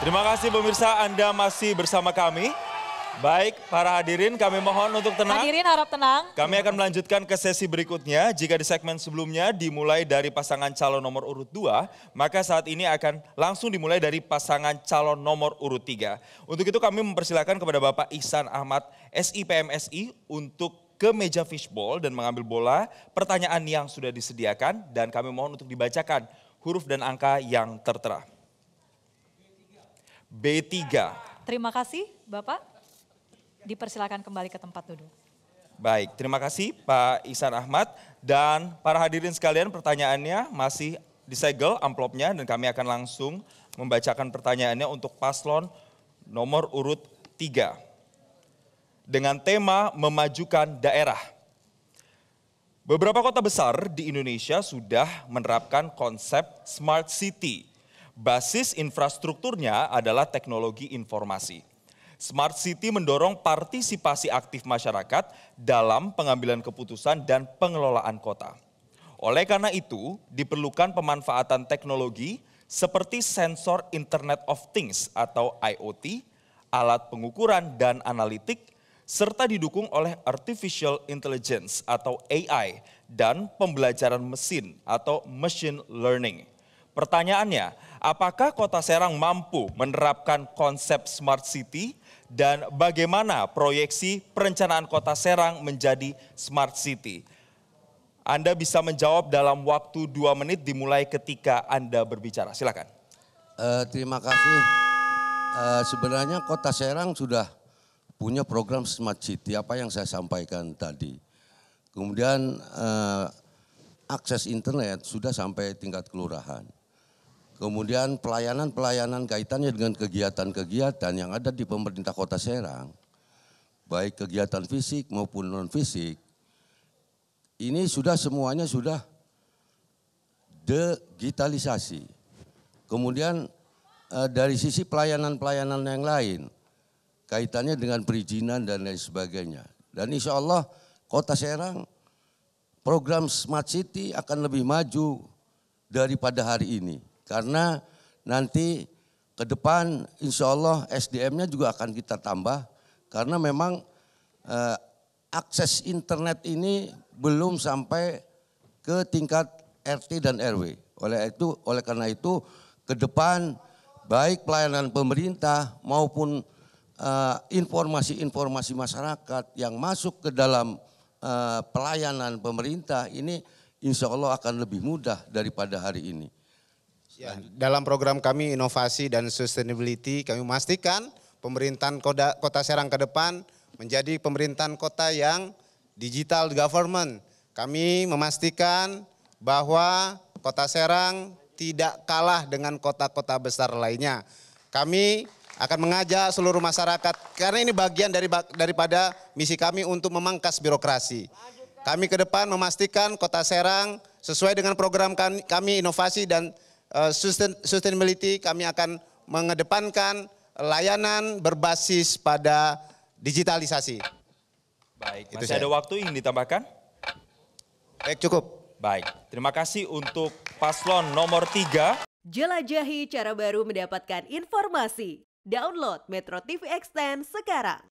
Terima kasih pemirsa Anda masih bersama kami. Baik, para hadirin kami mohon untuk tenang. Hadirin harap tenang. Kami akan melanjutkan ke sesi berikutnya. Jika di segmen sebelumnya dimulai dari pasangan calon nomor urut 2, maka saat ini akan langsung dimulai dari pasangan calon nomor urut 3. Untuk itu kami mempersilahkan kepada Bapak Ihsan Ahmad SIPMSI untuk ke meja fishbowl dan mengambil bola pertanyaan yang sudah disediakan dan kami mohon untuk dibacakan huruf dan angka yang tertera. B3. Terima kasih Bapak. Dipersilakan kembali ke tempat duduk. Baik, terima kasih Pak Ihsan Ahmad dan para hadirin sekalian pertanyaannya masih disegel amplopnya dan kami akan langsung membacakan pertanyaannya untuk paslon nomor urut 3 dengan tema memajukan daerah. Beberapa kota besar di Indonesia sudah menerapkan konsep smart city Basis infrastrukturnya adalah teknologi informasi. Smart City mendorong partisipasi aktif masyarakat dalam pengambilan keputusan dan pengelolaan kota. Oleh karena itu, diperlukan pemanfaatan teknologi seperti sensor Internet of Things atau IoT, alat pengukuran dan analitik, serta didukung oleh artificial intelligence atau AI dan pembelajaran mesin atau machine learning. Pertanyaannya, apakah Kota Serang mampu menerapkan konsep smart city dan bagaimana proyeksi perencanaan Kota Serang menjadi smart city? Anda bisa menjawab dalam waktu dua menit dimulai ketika Anda berbicara. Silakan. Uh, terima kasih. Uh, sebenarnya Kota Serang sudah punya program smart city apa yang saya sampaikan tadi. Kemudian uh, akses internet sudah sampai tingkat kelurahan. Kemudian pelayanan-pelayanan kaitannya dengan kegiatan-kegiatan yang ada di pemerintah kota Serang, baik kegiatan fisik maupun non-fisik, ini sudah semuanya sudah digitalisasi. Kemudian eh, dari sisi pelayanan-pelayanan yang lain, kaitannya dengan perizinan dan lain sebagainya. Dan insya Allah kota Serang program Smart City akan lebih maju daripada hari ini. Karena nanti ke depan insya Allah SDM-nya juga akan kita tambah. Karena memang eh, akses internet ini belum sampai ke tingkat RT dan RW. Oleh itu, oleh karena itu ke depan baik pelayanan pemerintah maupun eh, informasi-informasi uh, masyarakat yang masuk ke dalam uh, pelayanan pemerintah ini insya Allah akan lebih mudah daripada hari ini. Ya, dalam program kami inovasi dan sustainability kami memastikan pemerintahan kota, kota Serang ke depan menjadi pemerintahan kota yang digital government. Kami memastikan bahwa kota Serang tidak kalah dengan kota-kota besar lainnya. Kami akan mengajak seluruh masyarakat karena ini bagian dari daripada misi kami untuk memangkas birokrasi. Kami ke depan memastikan kota Serang sesuai dengan program kan-, kami inovasi dan Eh, sustainability kami akan mengedepankan layanan berbasis pada digitalisasi. Baik, Itu masih saya. ada waktu ingin ditambahkan? Baik, eh, cukup. Baik, terima kasih untuk paslon nomor 3. Jelajahi cara baru mendapatkan informasi. Download Metro TV Extend sekarang.